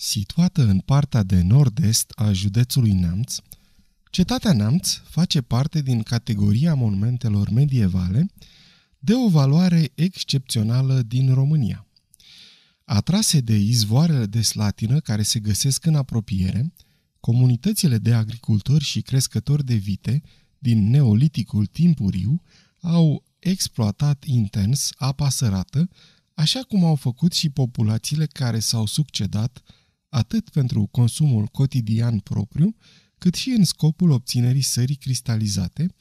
Situată în partea de nord-est a județului Neamț, cetatea Neamț face parte din categoria monumentelor medievale de o valoare excepțională din România. Atrase de izvoarele de slatină care se găsesc în apropiere, comunitățile de agricultori și crescători de vite din Neoliticul timpuriu au exploatat intens apa sărată, așa cum au făcut și populațiile care s-au succedat atât pentru consumul cotidian propriu, cât și în scopul obținerii sării cristalizate,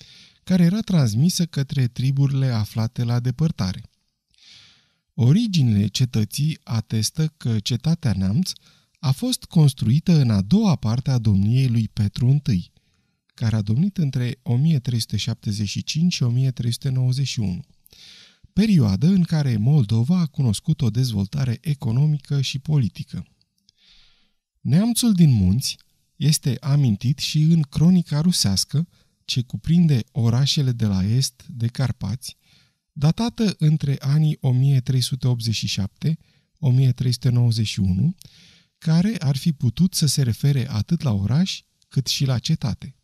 care era transmisă către triburile aflate la depărtare. Originile cetății atestă că cetatea Neamț a fost construită în a doua parte a domniei lui Petru I, care a domnit între 1375 și 1391, perioadă în care Moldova a cunoscut o dezvoltare economică și politică. Neamțul din munți este amintit și în cronica rusească, ce cuprinde orașele de la est de Carpați, datată între anii 1387-1391, care ar fi putut să se refere atât la oraș cât și la cetate.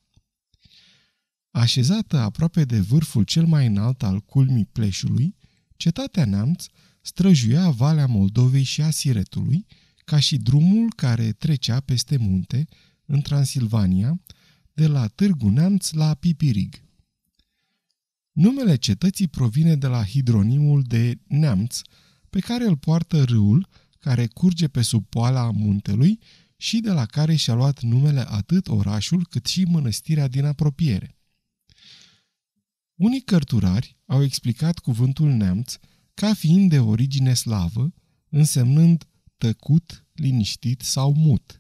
Așezată aproape de vârful cel mai înalt al culmii Pleșului, cetatea Neamț străjuia Valea Moldovei și a Siretului, ca și drumul care trecea peste munte, în Transilvania, de la Târgu Neamț la Pipirig. Numele cetății provine de la hidronimul de Neamț, pe care îl poartă râul care curge pe sub poala muntelui și de la care și-a luat numele atât orașul cât și mănăstirea din apropiere. Unii cărturari au explicat cuvântul neamț ca fiind de origine slavă, însemnând tăcut, liniștit sau mut.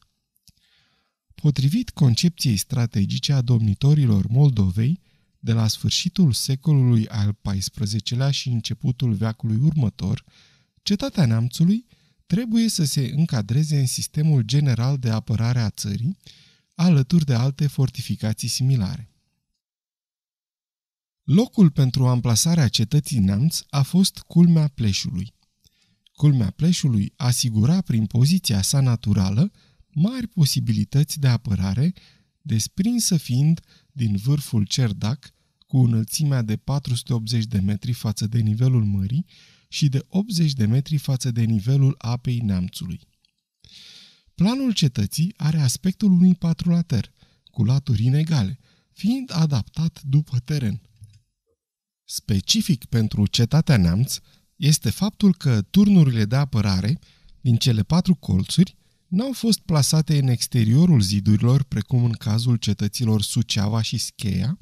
Potrivit concepției strategice a domnitorilor Moldovei, de la sfârșitul secolului al XIV-lea și începutul veacului următor, cetatea neamțului trebuie să se încadreze în sistemul general de apărare a țării, alături de alte fortificații similare. Locul pentru amplasarea cetății Neamț a fost culmea Pleșului. Culmea pleșului asigura prin poziția sa naturală mari posibilități de apărare, desprinsă fiind din vârful Cerdac, cu înălțimea de 480 de metri față de nivelul mării și de 80 de metri față de nivelul apei neamțului. Planul cetății are aspectul unui patrulater, cu laturi inegale, fiind adaptat după teren. Specific pentru cetatea Neamț, este faptul că turnurile de apărare din cele patru colțuri n-au fost plasate în exteriorul zidurilor, precum în cazul cetăților Suceava și Scheia,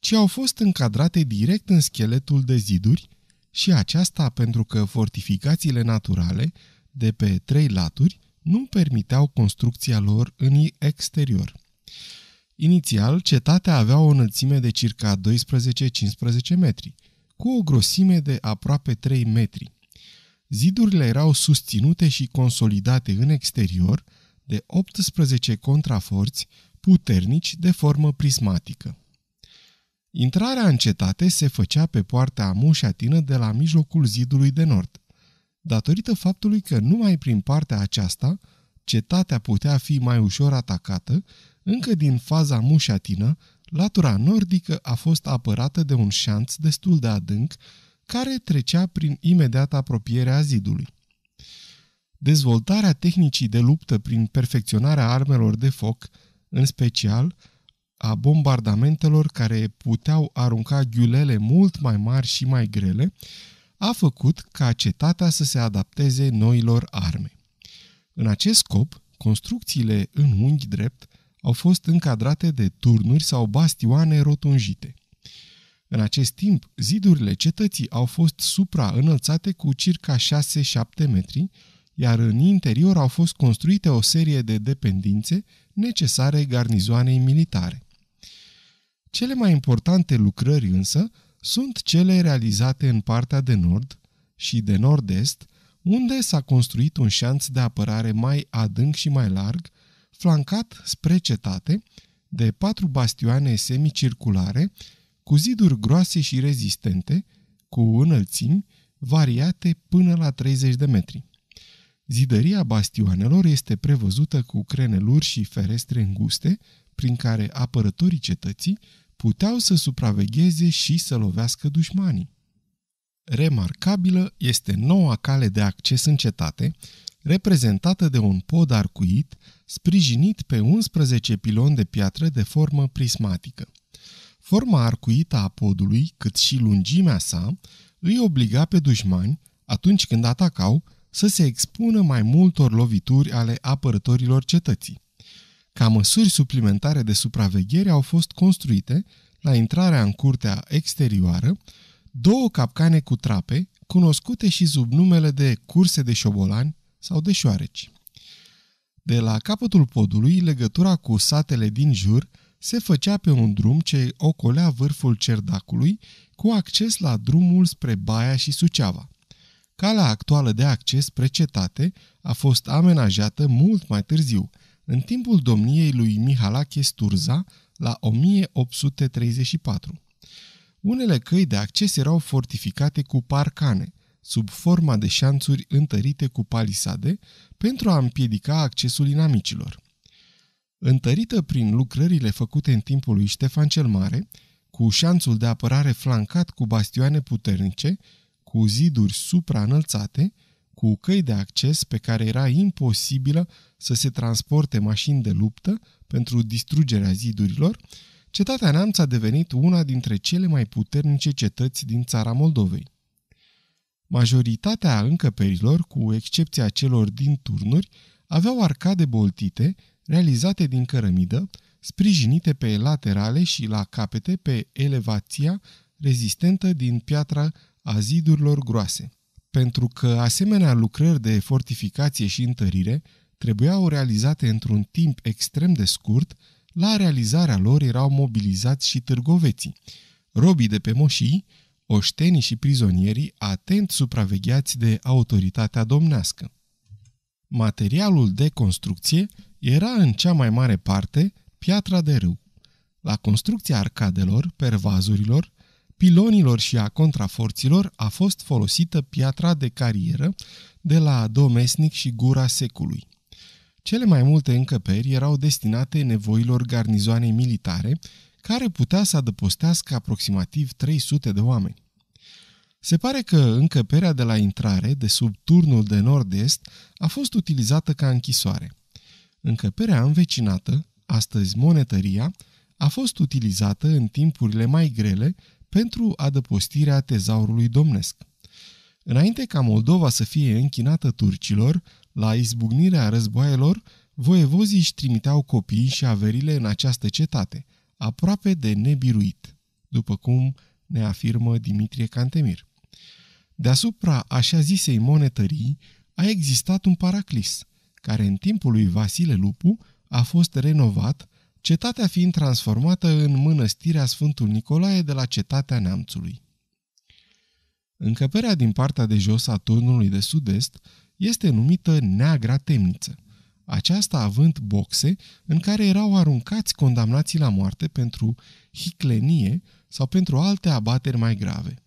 ci au fost încadrate direct în scheletul de ziduri și aceasta pentru că fortificațiile naturale de pe trei laturi nu permiteau construcția lor în exterior. Inițial, cetatea avea o înălțime de circa 12-15 metri – cu o grosime de aproape 3 metri. Zidurile erau susținute și consolidate în exterior de 18 contraforți puternici de formă prismatică. Intrarea în cetate se făcea pe poarta mușatină de la mijlocul zidului de nord, datorită faptului că numai prin partea aceasta cetatea putea fi mai ușor atacată, încă din faza mușatină Latura nordică a fost apărată de un șanț destul de adânc, care trecea prin imediată apropiere a zidului. Dezvoltarea tehnicii de luptă prin perfecționarea armelor de foc, în special a bombardamentelor care puteau arunca ghiulele mult mai mari și mai grele, a făcut ca cetatea să se adapteze noilor arme. În acest scop, construcțiile în unghi drept au fost încadrate de turnuri sau bastioane rotunjite. În acest timp, zidurile cetății au fost supraînălțate cu circa 6-7 metri, iar în interior au fost construite o serie de dependințe necesare garnizoanei militare. Cele mai importante lucrări însă sunt cele realizate în partea de nord și de nord-est, unde s-a construit un șanț de apărare mai adânc și mai larg, flancat spre cetate de patru bastioane semicirculare cu ziduri groase și rezistente, cu înălțimi variate până la 30 de metri. Zidăria bastioanelor este prevăzută cu creneluri și ferestre înguste, prin care apărătorii cetății puteau să supravegheze și să lovească dușmanii. Remarcabilă este noua cale de acces în cetate, reprezentată de un pod arcuit sprijinit pe 11 piloni de piatră de formă prismatică. Forma arcuită a podului, cât și lungimea sa, îi obliga pe dușmani, atunci când atacau, să se expună mai multor lovituri ale apărătorilor cetății. Ca măsuri suplimentare de supraveghere au fost construite, la intrarea în curtea exterioară, două capcane cu trape, cunoscute și sub numele de curse de șobolani sau de șoareci. De la capătul podului, legătura cu satele din jur se făcea pe un drum ce ocolea vârful cerdacului cu acces la drumul spre Baia și Suceava. Calea actuală de acces spre cetate a fost amenajată mult mai târziu, în timpul domniei lui Mihalache Sturza, la 1834. Unele căi de acces erau fortificate cu parcane, sub forma de șanțuri întărite cu palisade pentru a împiedica accesul inamicilor. Întărită prin lucrările făcute în timpul lui Ștefan cel Mare, cu șanțul de apărare flancat cu bastioane puternice, cu ziduri supraînălțate, cu căi de acces pe care era imposibilă să se transporte mașini de luptă pentru distrugerea zidurilor, cetatea Neamț a devenit una dintre cele mai puternice cetăți din țara Moldovei. Majoritatea încăperilor, cu excepția celor din turnuri, aveau arcade boltite, realizate din cărămidă, sprijinite pe laterale și la capete pe elevația rezistentă din piatra a zidurilor groase. Pentru că asemenea lucrări de fortificație și întărire trebuiau realizate într-un timp extrem de scurt, la realizarea lor erau mobilizați și târgoveții, robii de pe moșii, oștenii și prizonierii atent supravegheați de autoritatea domnească. Materialul de construcție era în cea mai mare parte piatra de râu. La construcția arcadelor, pervazurilor, pilonilor și a contraforților a fost folosită piatra de carieră de la Domesnic și Gura Secului. Cele mai multe încăperi erau destinate nevoilor garnizoanei militare care putea să adăpostească aproximativ 300 de oameni. Se pare că încăperea de la intrare, de sub turnul de nord-est, a fost utilizată ca închisoare. Încăperea învecinată, astăzi monetăria, a fost utilizată în timpurile mai grele pentru adăpostirea tezaurului domnesc. Înainte ca Moldova să fie închinată turcilor, la izbucnirea războaielor, voievozii își trimiteau copiii și averile în această cetate – aproape de nebiruit, după cum ne afirmă Dimitrie Cantemir. Deasupra așa zisei monetării a existat un paraclis, care în timpul lui Vasile Lupu a fost renovat, cetatea fiind transformată în mănăstirea Sfântul Nicolae de la cetatea Neamțului. Încăperea din partea de jos a turnului de sud-est este numită Neagra Temniță – aceasta având boxe în care erau aruncați condamnații la moarte pentru hiclenie sau pentru alte abateri mai grave.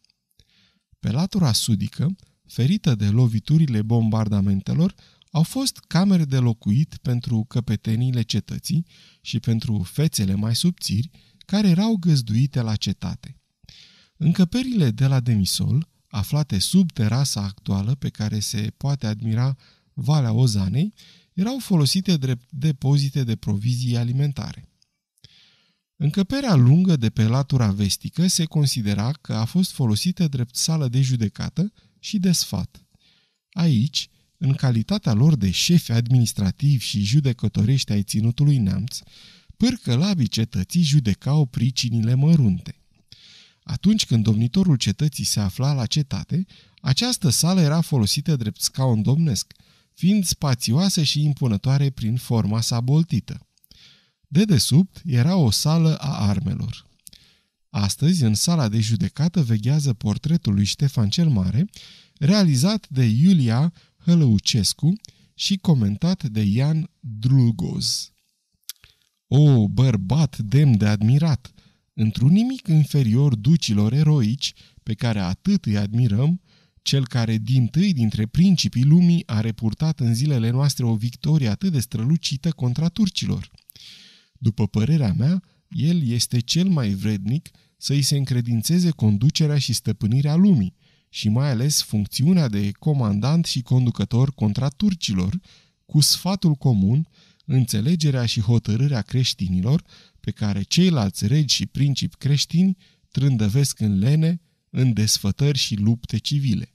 Pe latura sudică, ferită de loviturile bombardamentelor, au fost camere de locuit pentru căpeteniile cetății și pentru fețele mai subțiri, care erau găzduite la cetate. Încăperile de la Demisol, aflate sub terasa actuală pe care se poate admira Valea Ozanei, erau folosite drept depozite de provizii alimentare. Încăperea lungă de pe latura vestică se considera că a fost folosită drept sală de judecată și de sfat. Aici, în calitatea lor de șefi administrativi și judecătorești ai ținutului neamț, pârcălabii cetății judecau pricinile mărunte. Atunci când domnitorul cetății se afla la cetate, această sală era folosită drept scaun domnesc – fiind spațioasă și impunătoare prin forma sa boltită. Dedesubt era o sală a armelor. Astăzi, în sala de judecată, veghează portretul lui Ștefan cel Mare, realizat de Iulia Hălăucescu și comentat de Ian Drugoz. O, bărbat demn de admirat! Într-un nimic inferior ducilor eroici, pe care atât îi admirăm, cel care din tâi dintre principii lumii a repurtat în zilele noastre o victorie atât de strălucită contra turcilor. După părerea mea, el este cel mai vrednic să îi se încredințeze conducerea și stăpânirea lumii și mai ales funcțiunea de comandant și conducător contra turcilor, cu sfatul comun, înțelegerea și hotărârea creștinilor, pe care ceilalți regi și principi creștini trândăvesc în lene, în desfătări și lupte civile.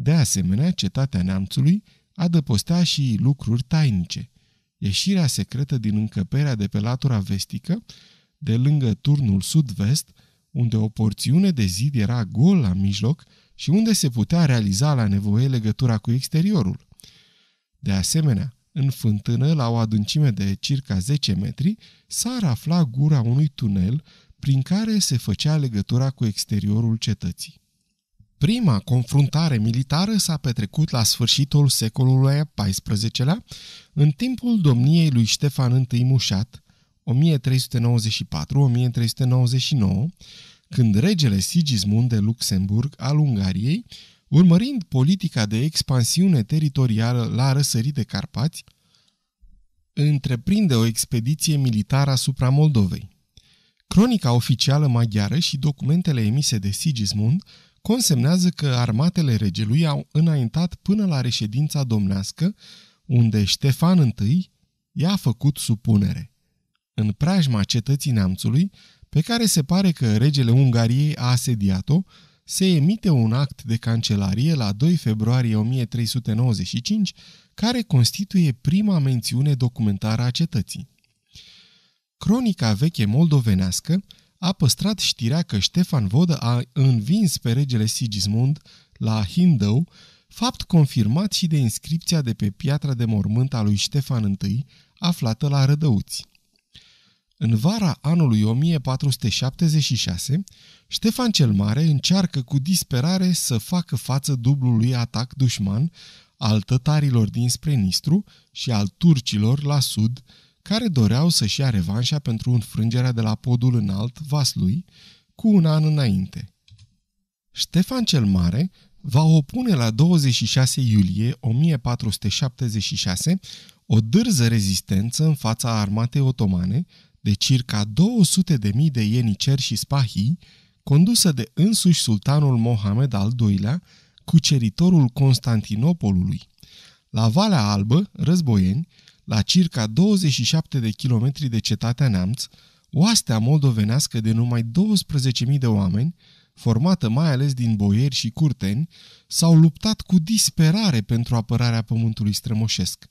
De asemenea, cetatea neamțului adăpostea și lucruri tainice. Ieșirea secretă din încăperea de pe latura vestică, de lângă turnul sud-vest, unde o porțiune de zid era gol la mijloc și unde se putea realiza la nevoie legătura cu exteriorul. De asemenea, în fântână, la o adâncime de circa 10 metri, s-ar afla gura unui tunel prin care se făcea legătura cu exteriorul cetății. Prima confruntare militară s-a petrecut la sfârșitul secolului XIV-lea, în timpul domniei lui Ștefan I Mușat, 1394-1399, când regele Sigismund de Luxemburg al Ungariei, urmărind politica de expansiune teritorială la răsărit de Carpați, întreprinde o expediție militară asupra Moldovei. Cronica oficială maghiară și documentele emise de Sigismund consemnează că armatele regelui au înaintat până la reședința domnească, unde Ștefan I i-a făcut supunere. În preajma cetății neamțului, pe care se pare că regele Ungariei a asediat-o, se emite un act de cancelarie la 2 februarie 1395, care constituie prima mențiune documentară a cetății. Cronica veche moldovenească a păstrat știrea că Ștefan Vodă a învins pe regele Sigismund la Hindău, fapt confirmat și de inscripția de pe piatra de mormânt a lui Ștefan I, aflată la Rădăuți. În vara anului 1476, Ștefan cel Mare încearcă cu disperare să facă față dublului atac dușman al tătarilor dinspre Nistru și al turcilor la sud, care doreau să-și ia revanșa pentru înfrângerea de la podul înalt Vaslui cu un an înainte. Ștefan cel Mare va opune la 26 iulie 1476 o dârză rezistență în fața armatei otomane de circa 200.000 de ieniceri și spahii, condusă de însuși sultanul Mohamed al II-lea, cuceritorul Constantinopolului. La Valea Albă, războieni, la circa 27 de kilometri de cetatea Neamț, oastea moldovenească de numai 12.000 de oameni, formată mai ales din boieri și curteni, s-au luptat cu disperare pentru apărarea pământului strămoșesc.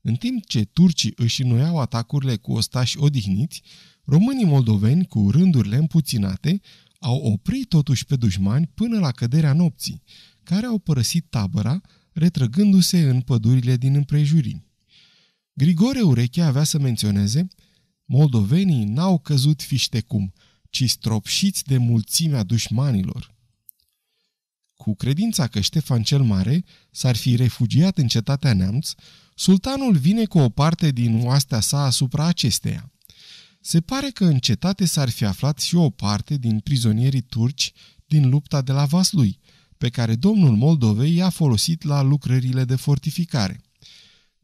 În timp ce turcii își înnoiau atacurile cu ostași odihniți, românii moldoveni, cu rândurile împuținate, au oprit totuși pe dușmani până la căderea nopții, care au părăsit tabăra, retrăgându-se în pădurile din împrejurimi. Grigore Urechea avea să menționeze Moldovenii n-au căzut fiștecum, ci stropșiți de mulțimea dușmanilor. Cu credința că Ștefan cel Mare s-ar fi refugiat în cetatea Neamț, sultanul vine cu o parte din oastea sa asupra acesteia. Se pare că în cetate s-ar fi aflat și o parte din prizonierii turci din lupta de la Vaslui, pe care domnul Moldovei i-a folosit la lucrările de fortificare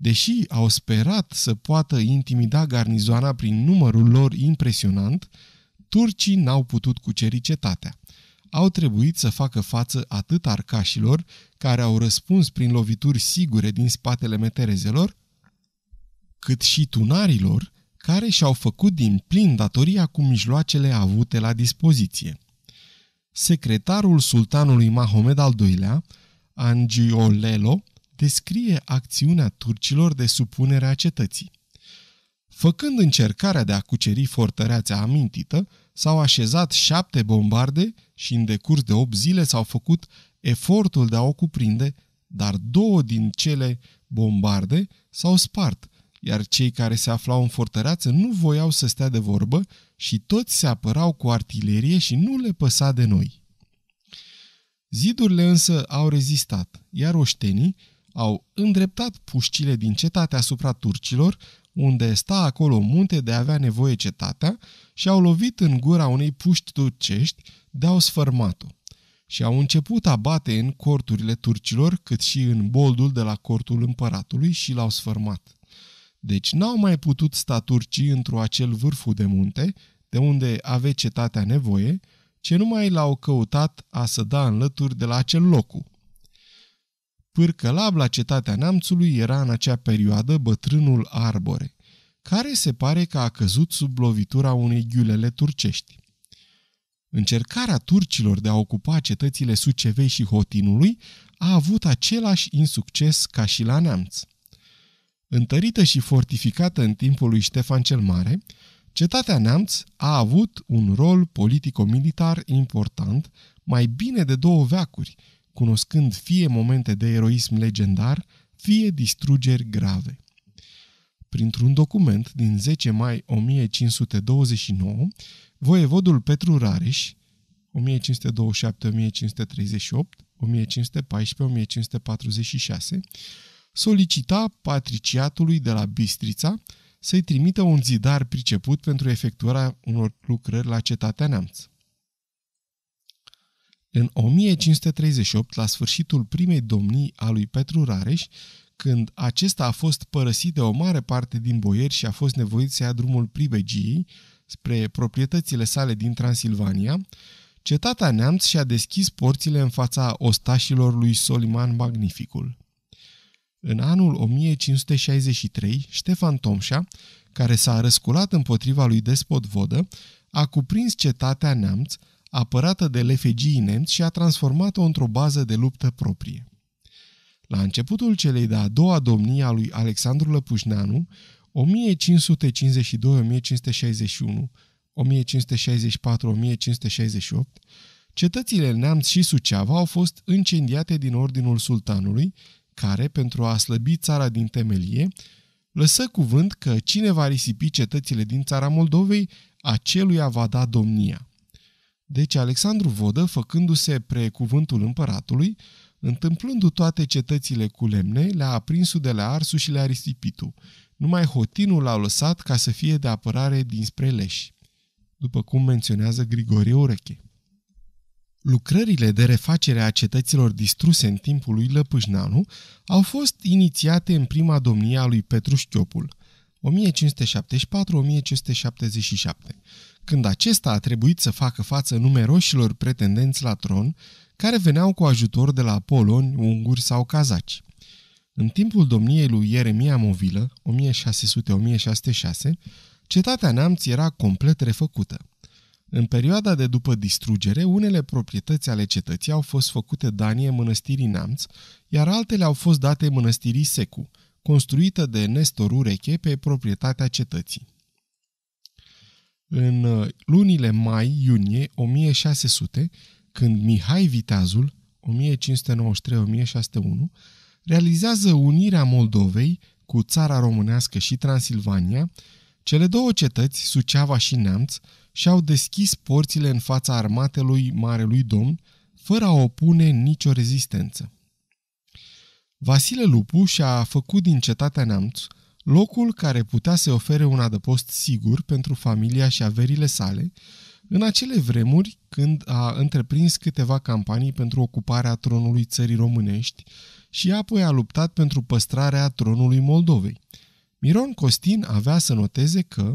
deși au sperat să poată intimida garnizoana prin numărul lor impresionant, turcii n-au putut cuceri cetatea. Au trebuit să facă față atât arcașilor, care au răspuns prin lovituri sigure din spatele meterezelor, cât și tunarilor, care și-au făcut din plin datoria cu mijloacele avute la dispoziție. Secretarul sultanului Mahomed al II-lea, Angiolelo, descrie acțiunea turcilor de supunere a cetății. Făcând încercarea de a cuceri fortăreața amintită, s-au așezat șapte bombarde și în decurs de opt zile s-au făcut efortul de a o cuprinde, dar două din cele bombarde s-au spart, iar cei care se aflau în fortăreață nu voiau să stea de vorbă și toți se apărau cu artilerie și nu le păsa de noi. Zidurile însă au rezistat, iar oștenii au îndreptat pușcile din cetate asupra turcilor, unde sta acolo munte de a avea nevoie cetatea, și au lovit în gura unei puști turcești de-au sfărmat-o. Și au început a bate în corturile turcilor, cât și în boldul de la cortul împăratului și l-au sfărmat. Deci n-au mai putut sta turcii într-o acel vârful de munte, de unde avea cetatea nevoie, ce numai l-au căutat a să da înlături de la acel locu. Pârcălab la cetatea Namțului era în acea perioadă bătrânul arbore, care se pare că a căzut sub lovitura unei ghiulele turcești. Încercarea turcilor de a ocupa cetățile Sucevei și Hotinului a avut același insucces ca și la neamț. Întărită și fortificată în timpul lui Ștefan cel Mare, cetatea Neamț a avut un rol politico-militar important mai bine de două veacuri cunoscând fie momente de eroism legendar, fie distrugeri grave. Printr-un document din 10 mai 1529, voievodul Petru Rareș, 1527, 1538, 1514, 1546, solicita patriciatului de la Bistrița să-i trimită un zidar priceput pentru efectuarea unor lucrări la cetatea neamță. În 1538, la sfârșitul primei domnii a lui Petru Rareș, când acesta a fost părăsit de o mare parte din boieri și a fost nevoit să ia drumul pribegiei spre proprietățile sale din Transilvania, cetatea neamț și-a deschis porțile în fața ostașilor lui Soliman Magnificul. În anul 1563, Ștefan Tomșa, care s-a răsculat împotriva lui despot Vodă, a cuprins cetatea neamț, apărată de lefegii nemți și a transformat-o într-o bază de luptă proprie. La începutul celei de-a doua domnie a lui Alexandru Lăpușneanu, 1552-1561, 1564-1568, cetățile Neamț și Suceava au fost incendiate din ordinul sultanului, care, pentru a slăbi țara din temelie, lăsă cuvânt că cine va risipi cetățile din țara Moldovei, aceluia va da domnia. Deci Alexandru Vodă, făcându-se pre cuvântul împăratului, întâmplându toate cetățile cu lemne, le-a aprinsu de la Arsu și le-a risipit Numai Hotinul l-a lăsat ca să fie de apărare dinspre leși, după cum menționează Grigorie Ureche. Lucrările de refacere a cetăților distruse în timpul lui Lăpâșnanu au fost inițiate în prima domnie a lui Petru Șchiopul, 1574-1577, când acesta a trebuit să facă față numeroșilor pretendenți la tron, care veneau cu ajutor de la poloni, unguri sau cazaci. În timpul domniei lui Ieremia Movilă, 1600-1606, cetatea Neamț era complet refăcută. În perioada de după distrugere, unele proprietăți ale cetății au fost făcute danie mănăstirii Neamț, iar altele au fost date mănăstirii Secu, construită de Nestor Ureche pe proprietatea cetății în uh, lunile mai-iunie 1600, când Mihai Viteazul, 1593-1601, realizează unirea Moldovei cu țara românească și Transilvania, cele două cetăți, Suceava și Neamț, și-au deschis porțile în fața armatelui Marelui Domn, fără a opune nicio rezistență. Vasile Lupu și-a făcut din cetatea Neamț locul care putea să ofere un adăpost sigur pentru familia și averile sale, în acele vremuri când a întreprins câteva campanii pentru ocuparea tronului țării românești și apoi a luptat pentru păstrarea tronului Moldovei. Miron Costin avea să noteze că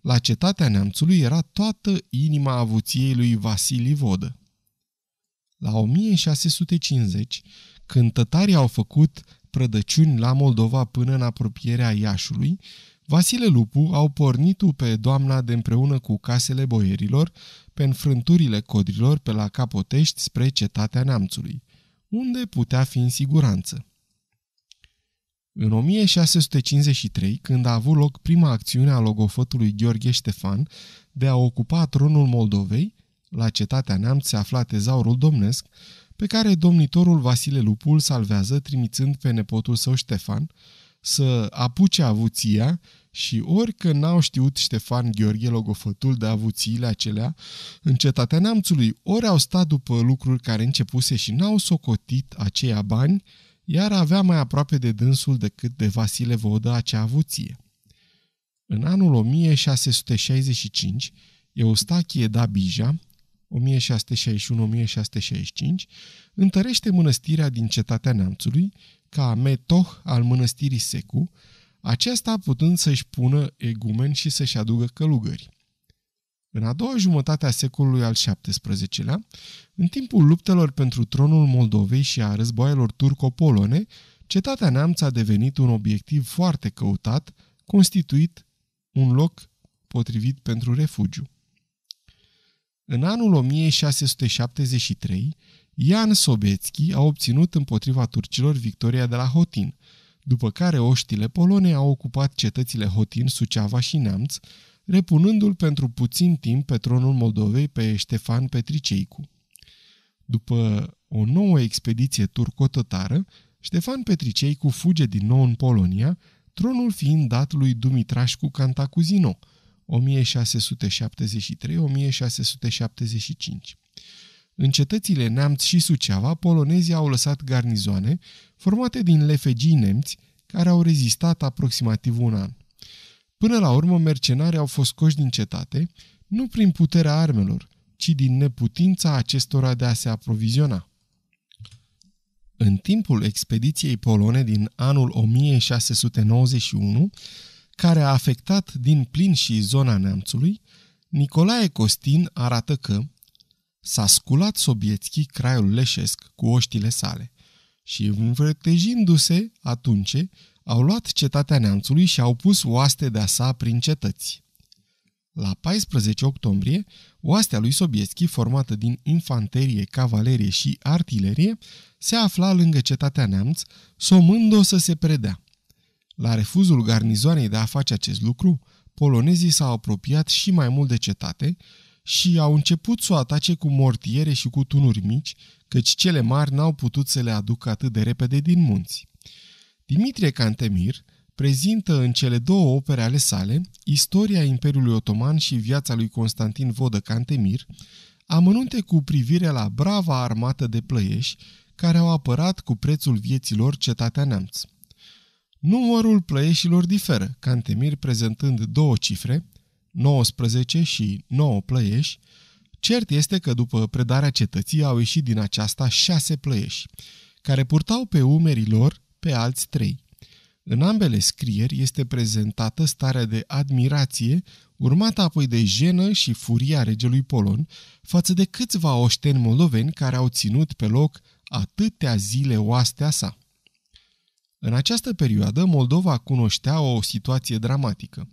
la cetatea neamțului era toată inima avuției lui Vasili Vodă. La 1650, când tătarii au făcut prădăciuni la Moldova până în apropierea Iașului, Vasile Lupu au pornit pe doamna de împreună cu casele boierilor, pe înfrânturile codrilor pe la Capotești spre cetatea Neamțului, unde putea fi în siguranță. În 1653, când a avut loc prima acțiune a logofătului Gheorghe Ștefan de a ocupa tronul Moldovei, la cetatea Neamț se afla tezaurul domnesc, pe care domnitorul Vasile Lupul salvează trimițând pe nepotul său Ștefan să apuce avuția și orică n-au știut Ștefan Gheorghe logofătul de avuțiile acelea, în cetatea neamțului ori au stat după lucruri care începuse și n-au socotit aceia bani, iar avea mai aproape de dânsul decât de Vasile Vodă acea avuție. În anul 1665, Eustachie da Bija, 1661-1665, întărește mănăstirea din cetatea Neamțului ca metoh al mănăstirii Secu, aceasta putând să-și pună egumen și să-și aducă călugări. În a doua jumătate a secolului al XVII-lea, în timpul luptelor pentru tronul Moldovei și a războaielor turco-polone, cetatea Neamț a devenit un obiectiv foarte căutat, constituit un loc potrivit pentru refugiu. În anul 1673, Ian Sobețchi a obținut împotriva turcilor victoria de la Hotin, după care oștile polone au ocupat cetățile Hotin, Suceava și Neamț, repunându-l pentru puțin timp pe tronul Moldovei pe Ștefan Petriceicu. După o nouă expediție turco Ștefan Petriceicu fuge din nou în Polonia, tronul fiind dat lui Dumitrașcu Cantacuzino – 1673-1675. În cetățile Neamț și Suceava, polonezii au lăsat garnizoane formate din lefegii nemți care au rezistat aproximativ un an. Până la urmă, mercenarii au fost scoși din cetate, nu prin puterea armelor, ci din neputința acestora de a se aproviziona. În timpul expediției polone din anul 1691, care a afectat din plin și zona neamțului, Nicolae Costin arată că s-a sculat Sobietski craiul leșesc cu oștile sale și, învrătejindu se atunci, au luat cetatea neamțului și au pus oaste de-a sa prin cetăți. La 14 octombrie, oastea lui Sobieschi, formată din infanterie, cavalerie și artilerie, se afla lângă cetatea Neamț, somând-o să se predea. La refuzul garnizoanei de a face acest lucru, polonezii s-au apropiat și mai mult de cetate și au început să o atace cu mortiere și cu tunuri mici, căci cele mari n-au putut să le aducă atât de repede din munți. Dimitrie Cantemir prezintă în cele două opere ale sale istoria Imperiului Otoman și viața lui Constantin Vodă Cantemir, amănunte cu privire la brava armată de plăieși care au apărat cu prețul vieților cetatea neamță. Numărul plăieșilor diferă, Cantemir prezentând două cifre, 19 și 9 plăieși, Cert este că după predarea cetății au ieșit din aceasta șase plăieși, care purtau pe umerii lor pe alți trei. În ambele scrieri este prezentată starea de admirație, urmată apoi de jenă și furia regelui Polon, față de câțiva oșteni moldoveni care au ținut pe loc atâtea zile oastea sa. În această perioadă, Moldova cunoștea o situație dramatică.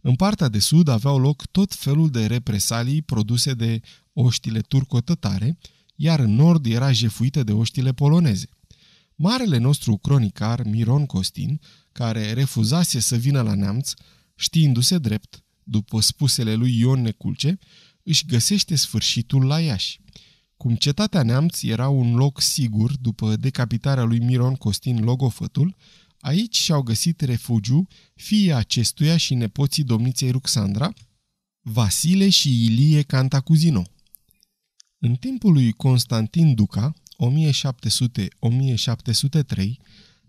În partea de sud aveau loc tot felul de represalii produse de oștile turco iar în nord era jefuită de oștile poloneze. Marele nostru cronicar, Miron Costin, care refuzase să vină la neamț, știindu-se drept, după spusele lui Ion Neculce, își găsește sfârșitul la Iași. Cum cetatea Neamț era un loc sigur după decapitarea lui Miron Costin Logofătul, aici și-au găsit refugiu fiii acestuia și nepoții domniței Ruxandra, Vasile și Ilie Cantacuzino. În timpul lui Constantin Duca, 1700-1703,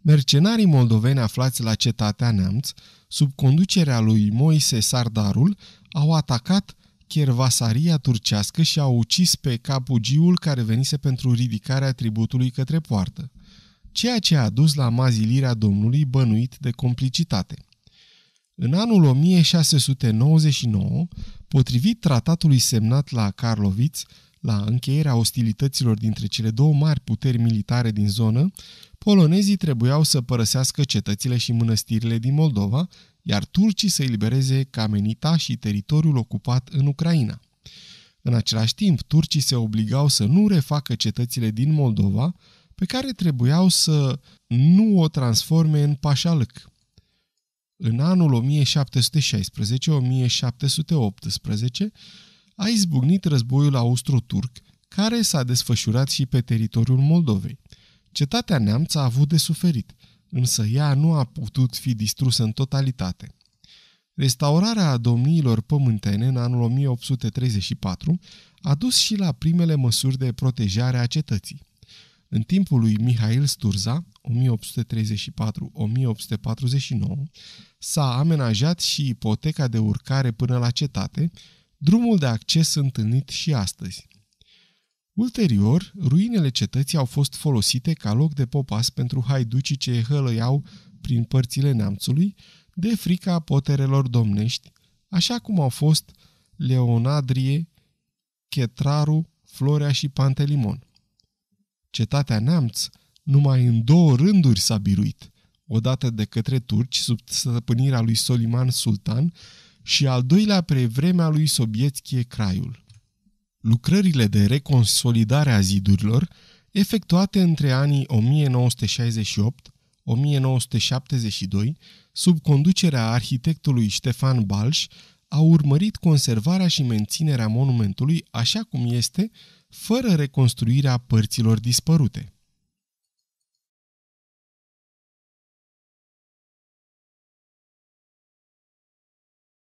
mercenarii moldoveni aflați la cetatea Neamț, sub conducerea lui Moise Sardarul, au atacat chervasaria turcească și a ucis pe capugiul care venise pentru ridicarea tributului către poartă, ceea ce a dus la mazilirea domnului bănuit de complicitate. În anul 1699, potrivit tratatului semnat la Karlovitz, la încheierea ostilităților dintre cele două mari puteri militare din zonă, polonezii trebuiau să părăsească cetățile și mănăstirile din Moldova, iar turcii să elibereze Camenita și teritoriul ocupat în Ucraina. În același timp, turcii se obligau să nu refacă cetățile din Moldova, pe care trebuiau să nu o transforme în pașalăc. În anul 1716-1718 a izbucnit războiul austro-turc, care s-a desfășurat și pe teritoriul Moldovei. Cetatea Neamț a avut de suferit – însă ea nu a putut fi distrusă în totalitate. Restaurarea domniilor pământene în anul 1834 a dus și la primele măsuri de protejare a cetății. În timpul lui Mihail Sturza, 1834-1849, s-a amenajat și ipoteca de urcare până la cetate, drumul de acces întâlnit și astăzi. Ulterior, ruinele cetății au fost folosite ca loc de popas pentru haiducii ce hălăiau prin părțile neamțului de frica poterelor domnești, așa cum au fost Leonadrie, Chetraru, Florea și Pantelimon. Cetatea Neamț numai în două rânduri s-a biruit, odată de către turci sub stăpânirea lui Soliman Sultan și al doilea pre vremea lui Sobietchie Craiul lucrările de reconsolidare a zidurilor, efectuate între anii 1968-1972, sub conducerea arhitectului Ștefan Balș, au urmărit conservarea și menținerea monumentului așa cum este, fără reconstruirea părților dispărute.